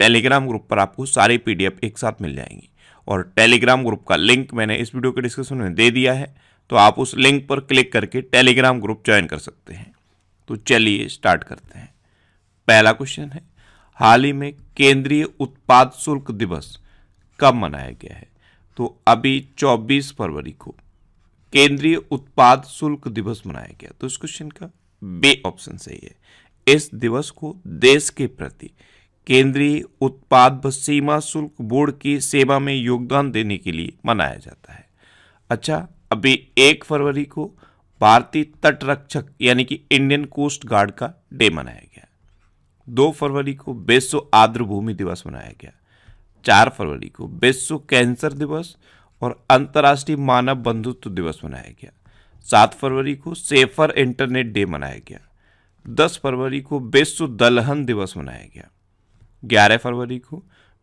Telegram group पर आपको सारे पी एक साथ मिल जाएंगी और टेलीग्राम ग्रुप का लिंक मैंने इस वीडियो के डिस्क्रिप्शन में दे दिया है तो आप उस लिंक पर क्लिक करके टेलीग्राम ग्रुप ज्वाइन कर सकते हैं तो चलिए स्टार्ट करते हैं पहला क्वेश्चन है हाल ही में केंद्रीय उत्पाद शुल्क दिवस कब मनाया गया है तो अभी 24 फरवरी को केंद्रीय उत्पाद शुल्क दिवस मनाया गया तो इस क्वेश्चन का बे ऑप्शन सही है इस दिवस को देश के प्रति केंद्रीय उत्पाद सीमा शुल्क बोर्ड की सेवा में योगदान देने के लिए मनाया जाता है अच्छा अभी एक फरवरी को भारतीय तटरक्षक यानी कि इंडियन कोस्ट गार्ड का डे मनाया गया दो फरवरी को विश्व आर्द्र भूमि दिवस मनाया गया चार फरवरी को विश्व कैंसर दिवस और अंतर्राष्ट्रीय मानव बंधुत्व दिवस मनाया गया सात फरवरी को सेफर इंटरनेट डे मनाया गया दस फरवरी को विश्व दलहन दिवस मनाया गया 11 फरवरी को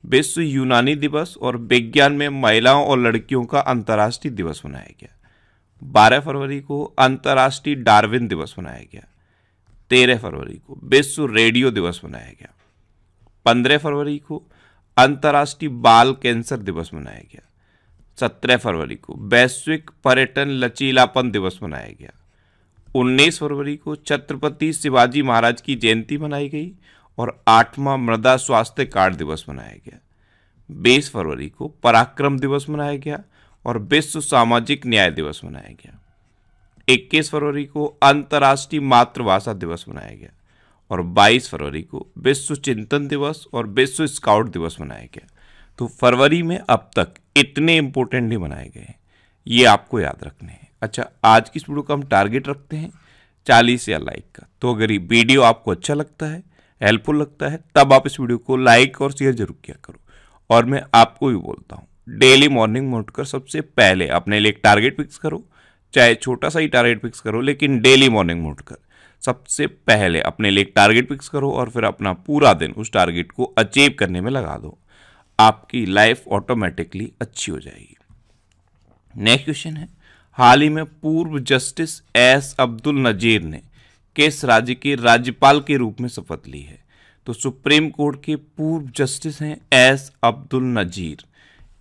विश्व यूनानी दिवस और विज्ञान में महिलाओं और लड़कियों का अंतर्राष्ट्रीय दिवस मनाया गया 12 फरवरी को अंतर्राष्ट्रीय डार्विन दिवस मनाया गया 13 फरवरी को विश्व रेडियो दिवस मनाया गया 15 फरवरी को अंतर्राष्ट्रीय बाल कैंसर दिवस मनाया गया 17 फरवरी को वैश्विक पर्यटन लचीलापन दिवस मनाया गया 19 फरवरी को छत्रपति शिवाजी महाराज की जयंती मनाई गई और आठवां मृदा स्वास्थ्य कार्ड दिवस मनाया गया बीस फरवरी को पराक्रम दिवस मनाया गया और विश्व सामाजिक न्याय दिवस मनाया गया 21 फरवरी को अंतर्राष्ट्रीय मातृभाषा दिवस मनाया गया और 22 फरवरी को विश्व चिंतन दिवस और विश्व स्काउट दिवस मनाया गया तो फरवरी में अब तक इतने इम्पोर्टेंट ही मनाए गए हैं ये आपको याद रखने हैं अच्छा आज की इस वीडियो का हम टारगेट रखते हैं चालीस या लाइक का तो अगर ये वीडियो आपको अच्छा लगता है हेल्पफुल लगता है तब आप इस वीडियो को लाइक और शेयर जरूर किया करो और मैं आपको भी बोलता हूँ डेली मॉर्निंग में उठकर सबसे पहले अपने लिए एक टारगेट फिक्स करो चाहे छोटा सा ही टारगेट फिक्स करो लेकिन डेली मॉर्निंग में उठकर सबसे पहले अपने लिए एक टारगेट फिक्स करो और फिर अपना पूरा दिन उस टारगेट को अचीव करने में लगा दो आपकी लाइफ ऑटोमेटिकली अच्छी हो जाएगी नेक्स्ट क्वेश्चन है हाल ही में पूर्व जस्टिस एस अब्दुल नजीर ने केस राज्य के राज्यपाल के रूप में शपथ ली है तो सुप्रीम कोर्ट के पूर्व जस्टिस हैं एस अब्दुल नजीर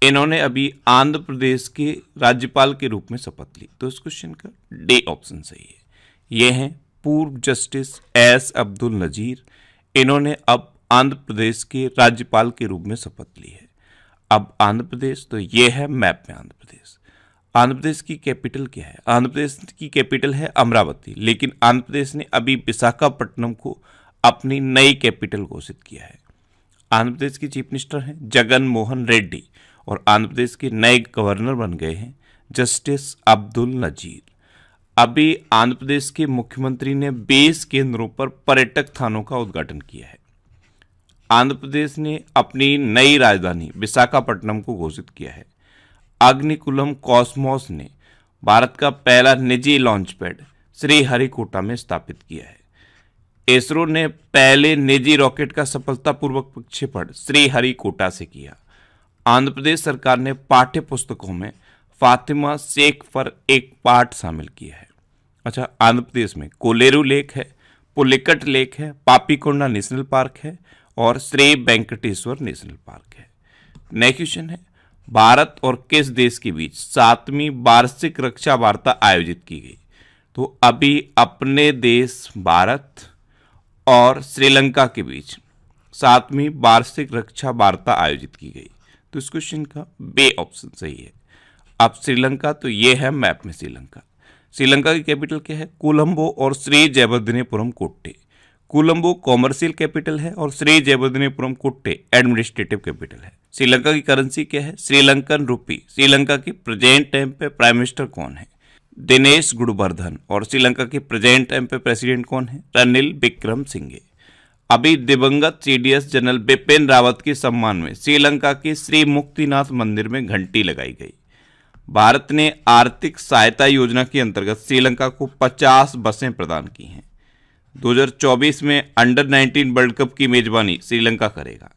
इन्होंने अभी आंध्र प्रदेश के राज्यपाल के रूप में शपथ ली तो इस क्वेश्चन का डे ऑप्शन सही है ये हैं पूर्व जस्टिस एस अब्दुल नजीर इन्होंने अब आंध्र प्रदेश के राज्यपाल के रूप में शपथ ली है अब आंध्र प्रदेश तो ये है मैप में आंध्र प्रदेश आंध्र प्रदेश की कैपिटल क्या है आंध्र प्रदेश की कैपिटल है अमरावती लेकिन आंध्र प्रदेश ने अभी विशाखापट्टनम को अपनी नई कैपिटल घोषित किया है आंध्र प्रदेश के चीफ मिनिस्टर हैं जगन मोहन रेड्डी और आंध्र प्रदेश के नए गवर्नर बन गए हैं जस्टिस अब्दुल नजीर अभी आंध्र प्रदेश के मुख्यमंत्री ने बेस केंद्रों पर पर्यटक थानों का उद्घाटन किया है आंध्र प्रदेश ने अपनी नई राजधानी विशाखापट्टनम को घोषित किया है अग्निकुलम कॉस्मोस ने भारत का पहला निजी लॉन्च पैड श्रीहरिकोटा में स्थापित किया है इसरो ने पहले निजी रॉकेट का सफलतापूर्वक प्रक्षेपण श्रीहरिकोटा से किया आंध्र प्रदेश सरकार ने पाठ्य पुस्तकों में फातिमा शेख पर एक पाठ शामिल किया है अच्छा आंध्र प्रदेश में कोलेरू लेक है पुलिकट लेक है पापीकोंडा नेशनल पार्क है और श्री वेंकटेश्वर नेशनल पार्क है नेक्स्ट क्वेश्चन है भारत और किस देश के बीच सातवीं वार्षिक रक्षा वार्ता आयोजित की गई तो अभी अपने देश भारत और श्रीलंका के बीच सातवीं वार्षिक रक्षा वार्ता आयोजित की गई तो इस क्वेश्चन का बे ऑप्शन सही है अब श्रीलंका तो ये है मैप में श्रीलंका श्रीलंका की कैपिटल क्या है कोलंबो और श्री जयवर्धनेपुरम कोट्टे कोलंबो कॉमर्शियल कैपिटल है और श्री जयवर्धनेपुरम कोट्टे एडमिनिस्ट्रेटिव कैपिटल है श्रीलंका की करेंसी क्या है श्रीलंकन रूपी श्रीलंका की प्रेजेंट टाइम पे प्राइम मिनिस्टर कौन है दिनेश गुड़वर्धन और श्रीलंका के प्रेजेंट टाइम पे प्रेसिडेंट कौन है रनिल विक्रम सिंघे अभी दिवंगत सी जनरल बिपिन रावत के सम्मान में श्रीलंका के श्री मुक्तिनाथ मंदिर में घंटी लगाई गई भारत ने आर्थिक सहायता योजना के अंतर्गत श्रीलंका को 50 बसें प्रदान की हैं 2024 में अंडर 19 वर्ल्ड कप की मेजबानी श्रीलंका करेगा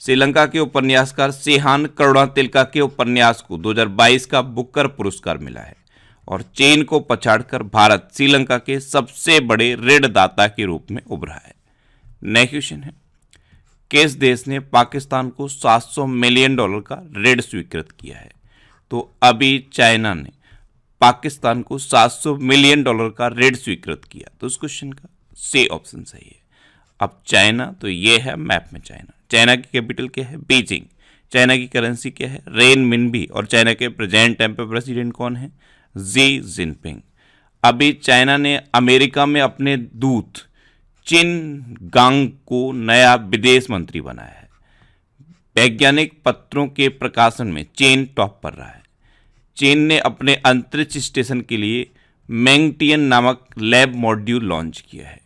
श्रीलंका के उपन्यासकार सेहान करुणा तिलका के उपन्यास को 2022 का बुकर पुरस्कार मिला है और चीन को पछाड़कर भारत श्रीलंका के सबसे बड़े ऋणदाता के रूप में उभरा है नेक्स्ट क्वेश्चन है किस देश ने पाकिस्तान को 700 मिलियन डॉलर का ऋण स्वीकृत किया है तो अभी चाइना ने पाकिस्तान को 700 मिलियन डॉलर का ऋण स्वीकृत किया तो उस क्वेश्चन का से ऑप्शन सही है अब चाइना तो ये है मैप में चाइना चाइना की कैपिटल क्या है बीजिंग चाइना की करेंसी क्या है रेन मिन भी और चाइना के प्रेजेंट टाइम पर प्रेसिडेंट कौन है जी जिनपिंग अभी चाइना ने अमेरिका में अपने दूत चिन गांग को नया विदेश मंत्री बनाया है वैज्ञानिक पत्रों के प्रकाशन में चीन टॉप पर रहा है चीन ने अपने अंतरिक्ष स्टेशन के लिए मैंगटियन नामक लैब मॉड्यूल लॉन्च किया है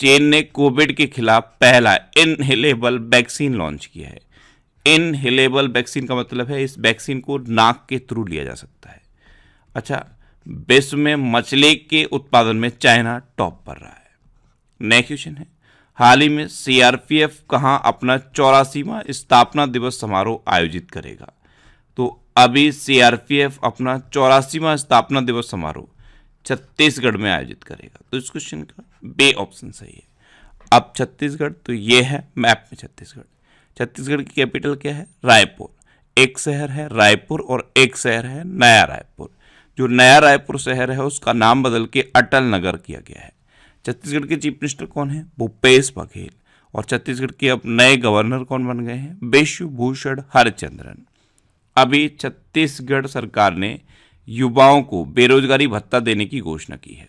चीन ने कोविड के खिलाफ पहला इनहेलेबल वैक्सीन लॉन्च किया है इनहेलेबल वैक्सीन का मतलब है इस वैक्सीन को नाक के थ्रू लिया जा सकता है अच्छा विश्व में मछली के उत्पादन में चाइना टॉप पर रहा है नेक्स्ट क्वेश्चन है हाल ही में सीआरपीएफ कहाँ अपना चौरासीवा स्थापना दिवस समारोह आयोजित करेगा तो अभी सीआरपीएफ अपना चौरासीवा स्थापना दिवस समारोह छत्तीसगढ़ में आयोजित करेगा तो इस क्वेश्चन का बे ऑप्शन सही है अब छत्तीसगढ़ तो ये है मैप में छत्तीसगढ़ छत्तीसगढ़ की कैपिटल क्या है रायपुर एक शहर है रायपुर और एक शहर है नया रायपुर जो नया रायपुर शहर है उसका नाम बदल के अटल नगर किया गया है छत्तीसगढ़ के चीफ मिनिस्टर कौन है भूपेश बघेल और छत्तीसगढ़ के अब नए गवर्नर कौन बन गए हैं विश्वभूषण हरचंद्रन अभी छत्तीसगढ़ सरकार ने युवाओं को बेरोजगारी भत्ता देने की घोषणा की है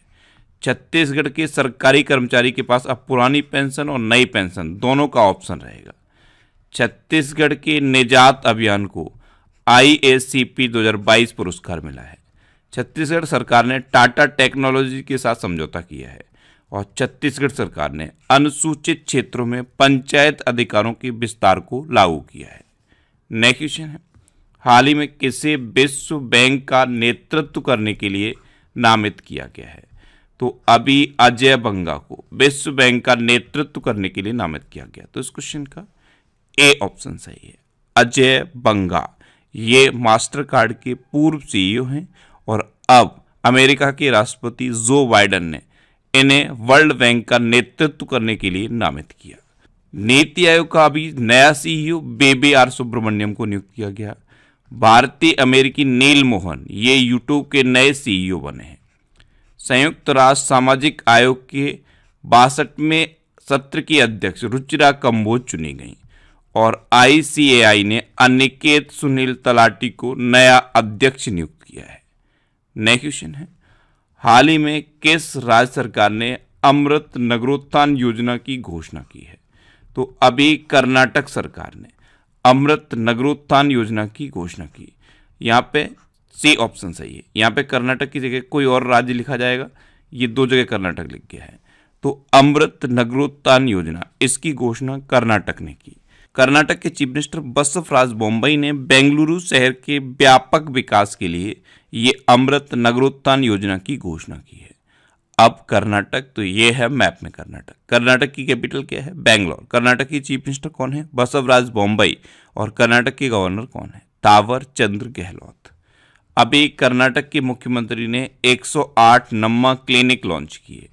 छत्तीसगढ़ के सरकारी कर्मचारी के पास अब पुरानी पेंशन और नई पेंशन दोनों का ऑप्शन रहेगा छत्तीसगढ़ के निजात अभियान को आई एस सी पी दो हज़ार बाईस पुरस्कार मिला है छत्तीसगढ़ सरकार ने टाटा टेक्नोलॉजी के साथ समझौता किया है और छत्तीसगढ़ सरकार ने अनुसूचित क्षेत्रों में पंचायत अधिकारों के विस्तार को लागू किया है नेक्स्ट क्वेश्चन है हाल ही में किसे विश्व बैंक का नेतृत्व करने के लिए नामित किया गया है तो अभी अजय बंगा को विश्व बैंक का नेतृत्व करने के लिए नामित किया गया तो इस क्वेश्चन का ए ऑप्शन सही है अजय बंगा ये मास्टर कार्ड के पूर्व सीईओ e हैं और अब अमेरिका के राष्ट्रपति जो बाइडन ने इन्हें वर्ल्ड बैंक का नेतृत्व करने के लिए नामित किया नीति आयोग का अभी नया सीईओ बेबी आर सुब्रमण्यम को नियुक्त किया गया भारतीय अमेरिकी नील मोहन ये यूट्यूब के नए सीईओ बने हैं संयुक्त राष्ट्र सामाजिक आयोग के बासठवें सत्र की अध्यक्ष रुचिरा कम्बोज चुनी गई और आईसीएआई ने अनिकेत सुनील तलाटी को नया अध्यक्ष नियुक्त किया है नए क्वेश्चन है हाल ही में किस राज्य सरकार ने अमृत नगरोत्थान योजना की घोषणा की है तो अभी कर्नाटक सरकार ने अमृत नगरोत्थान योजना की घोषणा की यहाँ पे सी ऑप्शन सही है यहाँ पे कर्नाटक की जगह कोई और राज्य लिखा जाएगा ये दो जगह कर्नाटक लिख गया है तो अमृत नगरोत्थान योजना इसकी घोषणा कर्नाटक ने की कर्नाटक के चीफ मिनिस्टर बसफराज बॉम्बई ने बेंगलुरु शहर के व्यापक विकास के लिए ये अमृत नगरोत्थान योजना की घोषणा की है अब कर्नाटक तो ये है मैप में कर्नाटक कर्नाटक की कैपिटल क्या है बैंगलोर कर्नाटक की चीफ मिनिस्टर कौन है बसवराज बॉम्बई और कर्नाटक के गवर्नर कौन है तावर चंद्र गहलोत अभी कर्नाटक के मुख्यमंत्री ने 108 नम्मा क्लिनिक लॉन्च किए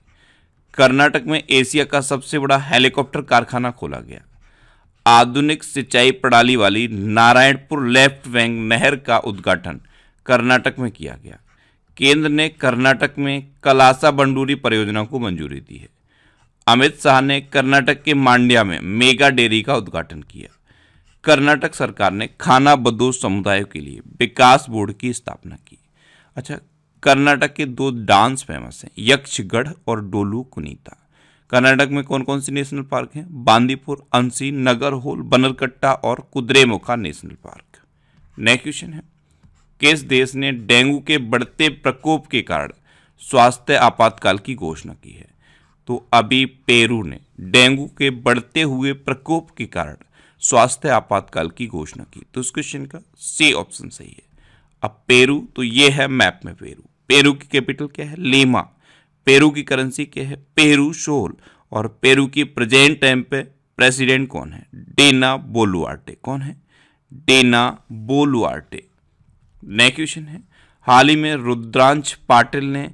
कर्नाटक में एशिया का सबसे बड़ा हेलीकॉप्टर कारखाना खोला गया आधुनिक सिंचाई प्रणाली वाली नारायणपुर लेफ्ट वैंग नहर का उद्घाटन कर्नाटक में किया गया केंद्र ने कर्नाटक में कलासा बंडूरी परियोजना को मंजूरी दी है अमित शाह ने कर्नाटक के मांड्या में मेगा डेयरी का उद्घाटन किया कर्नाटक सरकार ने खाना बदोश समुदाय के लिए विकास बोर्ड की स्थापना की अच्छा कर्नाटक के दो डांस फेमस हैं यक्षगढ़ और डोलू कुनीता कर्नाटक में कौन कौन से नेशनल पार्क हैं बांदीपुर अंसी नगर होल बनरकट्टा और Kudremukh national park next question है किस देश ने डेंगू के बढ़ते प्रकोप के कारण स्वास्थ्य आपातकाल की घोषणा की है तो अभी पेरू ने डेंगू के बढ़ते हुए प्रकोप के कारण स्वास्थ्य आपातकाल की घोषणा की तो इस क्वेश्चन का सी ऑप्शन सही है अब पेरू तो ये है मैप में पेरू पेरू की कैपिटल क्या है लेमा पेरू की करेंसी क्या है पेरू शोल और पेरू की प्रेजेंट टाइम पे प्रेसिडेंट कौन है डेना बोलुआर्टे कौन है डेना बोलुआर्टे नए क्वेश्चन है हाल ही में रुद्रांश पाटिल ने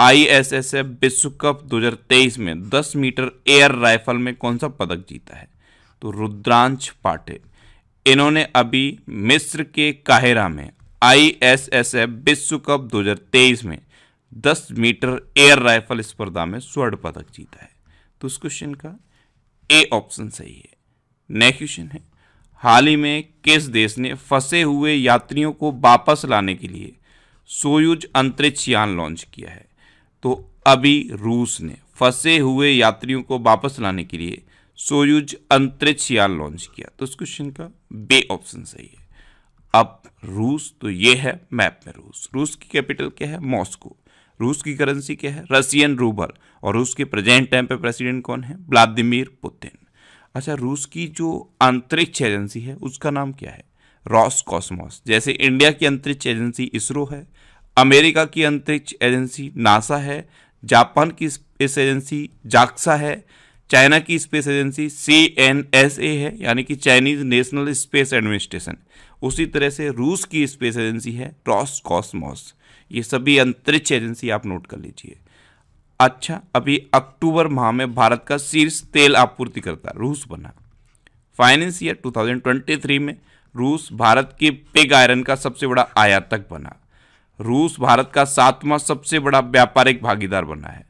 आईएसएसएफ विश्व कप 2023 में 10 मीटर एयर राइफल में कौन सा पदक जीता है तो रुद्रांश पाटिल इन्होंने अभी मिस्र के काहिरा में आईएसएसएफ विश्व कप 2023 में 10 मीटर एयर राइफल स्पर्धा में स्वर्ण पदक जीता है तो उस क्वेश्चन का ए ऑप्शन सही है नेक्स्ट क्वेश्चन है हाल ही में किस देश ने फंसे हुए यात्रियों को वापस लाने के लिए सोयूज अंतरिक्ष यान लॉन्च किया है तो अभी रूस ने फंसे हुए यात्रियों को वापस लाने के लिए सोयूज अंतरिक्ष यान लॉन्च किया तो इस क्वेश्चन का बे ऑप्शन सही है अब रूस तो ये है मैप में रूस रूस की कैपिटल क्या है मॉस्को रूस की करेंसी क्या है रशियन रूबल और रूस के प्रेजेंट टाइम पे प्रेसिडेंट कौन है व्लादिमिर पुतिन अच्छा रूस की जो अंतरिक्ष एजेंसी है उसका नाम क्या है रॉस कॉस्मॉस जैसे इंडिया की अंतरिक्ष एजेंसी इसरो है अमेरिका की अंतरिक्ष एजेंसी नासा है जापान की स्पेस एजेंसी जाक्सा है चाइना की space agency C N S A है यानी कि चाइनीज नेशनल स्पेस एडमिनिस्ट्रेशन उसी तरह से रूस की स्पेस एजेंसी है रॉस कॉस्मॉस ये सभी अंतरिक्ष एजेंसी आप नोट कर लीजिए अच्छा अभी अक्टूबर माह में भारत का शीर्ष तेल आपूर्ति करता रूस बना फाइनेंस ईयर 2023 में रूस भारत के पेग आयरन का सबसे बड़ा आयातक बना रूस भारत का सातवां सबसे बड़ा व्यापारिक भागीदार बना है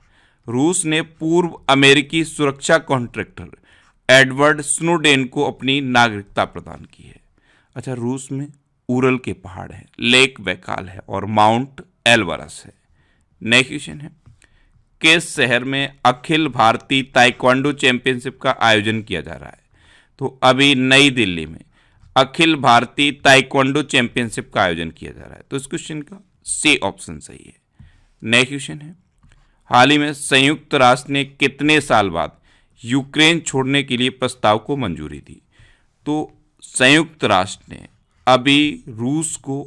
रूस ने पूर्व अमेरिकी सुरक्षा कॉन्ट्रैक्टर एडवर्ड स्नोडेन को अपनी नागरिकता प्रदान की है अच्छा रूस में उरल के पहाड़ हैं लेक बैकाल है और माउंट एलवरस है नेक्स्ट क्वेश्चन है के शहर में अखिल भारतीय ताइक्वांडो चैंपियनशिप का आयोजन किया जा रहा है तो अभी नई दिल्ली में अखिल भारतीय ताइक्वांडो चैंपियनशिप का आयोजन किया जा रहा है तो इस क्वेश्चन का सी ऑप्शन सही है नेक्स्ट क्वेश्चन है हाल ही में संयुक्त राष्ट्र ने कितने साल बाद यूक्रेन छोड़ने के लिए प्रस्ताव को मंजूरी दी तो संयुक्त राष्ट्र ने अभी रूस को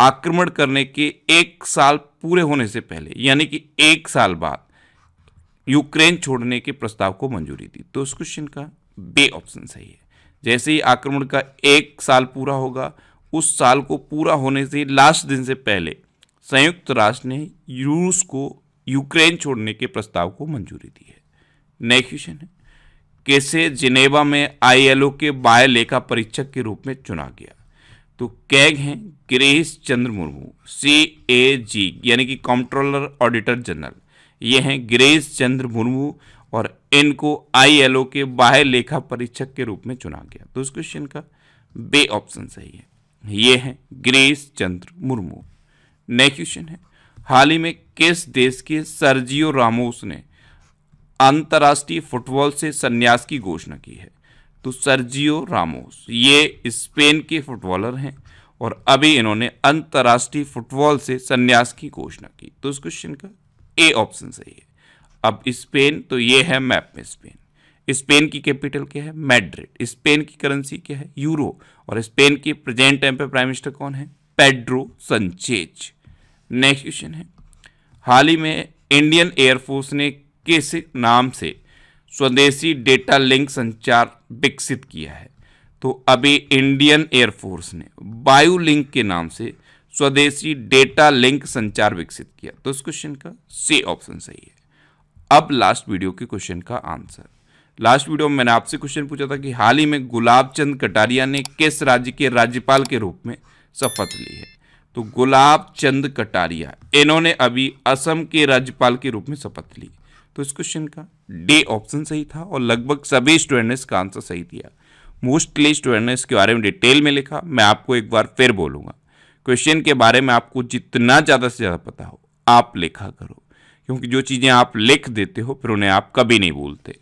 आक्रमण करने के एक साल पूरे होने से पहले यानी कि एक साल बाद यूक्रेन छोड़ने के प्रस्ताव को मंजूरी दी तो उस क्वेश्चन का बे ऑप्शन सही है जैसे ही आक्रमण का एक साल पूरा होगा उस साल को पूरा होने से लास्ट दिन से पहले संयुक्त राष्ट्र ने रूस को यूक्रेन छोड़ने के प्रस्ताव को मंजूरी दी है नेक्स्ट क्वेश्चन है कैसे जिनेवा में आईएलओ के बाय लेखा परीक्षक के रूप में चुना गया तो कैग हैं गिरीश चंद्र मुर्मू सी ए जी यानी कि कंट्रोलर ऑडिटर जनरल ये हैं गिरीश चंद्र मुर्मू और इनको आईएलओ के बाह्य लेखा परीक्षक के रूप में चुना गया तो इस क्वेश्चन का बे ऑप्शन सही है ये हैं गिरीश चंद्र मुर्मू नेक्स्ट क्वेश्चन है हाल ही में किस देश के सर्जियो रामोस ने अंतर्राष्ट्रीय फुटबॉल से संन्यास की घोषणा की है तो सर्जियो रामोस ये स्पेन के फुटबॉलर हैं और अभी इन्होंने अंतर्राष्ट्रीय फुटबॉल से संन्यास की घोषणा की तो इस क्वेश्चन का ए ऑप्शन सही है अब स्पेन तो ये है मैप में स्पेन स्पेन की कैपिटल क्या है मैड्रिड स्पेन की करेंसी क्या है यूरो और स्पेन के प्रेजेंट टाइम पे प्राइम मिनिस्टर कौन है पेड्रो संचेज नेक्स्ट क्वेश्चन है हाल ही में इंडियन एयरफोर्स ने किस नाम से स्वदेशी डेटा लिंक संचार विकसित किया है तो अभी इंडियन एयरफोर्स ने वायु लिंक के नाम से स्वदेशी डेटा लिंक संचार विकसित किया तो इस क्वेश्चन का सी ऑप्शन सही है अब लास्ट वीडियो के क्वेश्चन का आंसर लास्ट वीडियो में मैंने आपसे क्वेश्चन पूछा था कि हाल ही में गुलाब चंद कटारिया ने किस राज्य के राज्यपाल के रूप में शपथ ली है तो गुलाब चंद कटारिया इन्होंने अभी असम के राज्यपाल के रूप में शपथ ली तो इस क्वेश्चन का डे ऑप्शन सही था और लगभग सभी स्टूडेंट ने इसका आंसर सही दिया मोस्टली स्टूडेंट ने इसके बारे में डिटेल में लिखा मैं आपको एक बार फिर बोलूँगा क्वेश्चन के बारे में आपको जितना ज़्यादा से ज़्यादा पता हो आप लिखा करो क्योंकि जो चीज़ें आप लिख देते हो फिर उन्हें आप कभी नहीं बोलते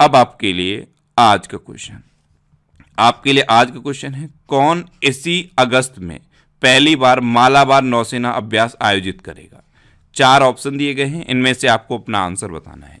अब आपके लिए आज का क्वेश्चन आपके लिए आज का क्वेश्चन है कौन इसी अगस्त में पहली बार मालाबार नौसेना अभ्यास आयोजित करेगा चार ऑप्शन दिए गए हैं इनमें से आपको अपना आंसर बताना है